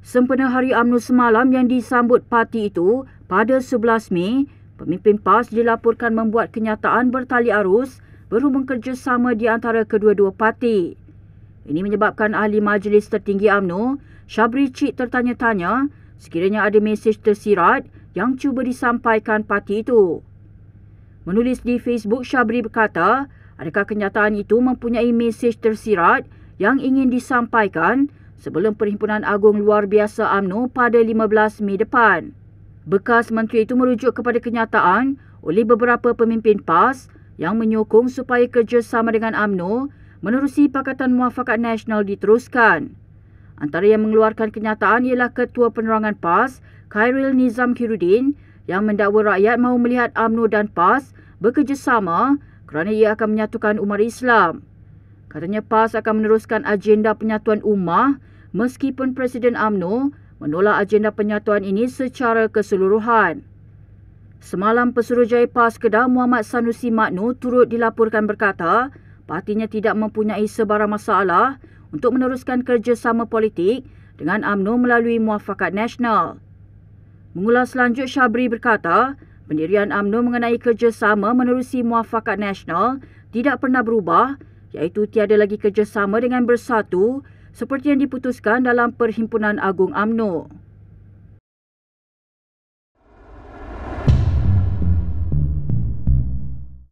Sempena Hari UMNO semalam yang disambut parti itu pada 11 Mei, pemimpin PAS dilaporkan membuat kenyataan bertali arus berhubung kerjasama di antara kedua-dua parti. Ini menyebabkan ahli majlis tertinggi UMNO, Syabri Cik tertanya-tanya sekiranya ada mesej tersirat yang cuba disampaikan parti itu. Menulis di Facebook, Syabri berkata, adakah kenyataan itu mempunyai mesej tersirat yang ingin disampaikan sebelum Perhimpunan Agung Luar Biasa AMNO pada 15 Mei depan. Bekas menteri itu merujuk kepada kenyataan oleh beberapa pemimpin PAS yang menyokong supaya kerjasama dengan AMNO menerusi Pakatan Muafakat Nasional diteruskan. Antara yang mengeluarkan kenyataan ialah Ketua Penerangan PAS, Khairil Nizam Kirudin yang mendakwa rakyat mahu melihat AMNO dan PAS bekerjasama kerana ia akan menyatukan umat Islam. Katanya PAS akan meneruskan agenda penyatuan ummah meskipun Presiden AMNO menolak agenda penyatuan ini secara keseluruhan. Semalam Pesuruhjaya PAS Kedah Muhammad Sanusi Maknu turut dilaporkan berkata partinya tidak mempunyai sebarang masalah untuk meneruskan kerjasama politik dengan AMNO melalui muafakat nasional. Mengulas selanjut Syabri berkata, pendirian AMNO mengenai kerjasama menerusi muafakat nasional tidak pernah berubah iaitu tiada lagi kerjasama dengan Bersatu seperti yang diputuskan dalam Perhimpunan Agung AMNO.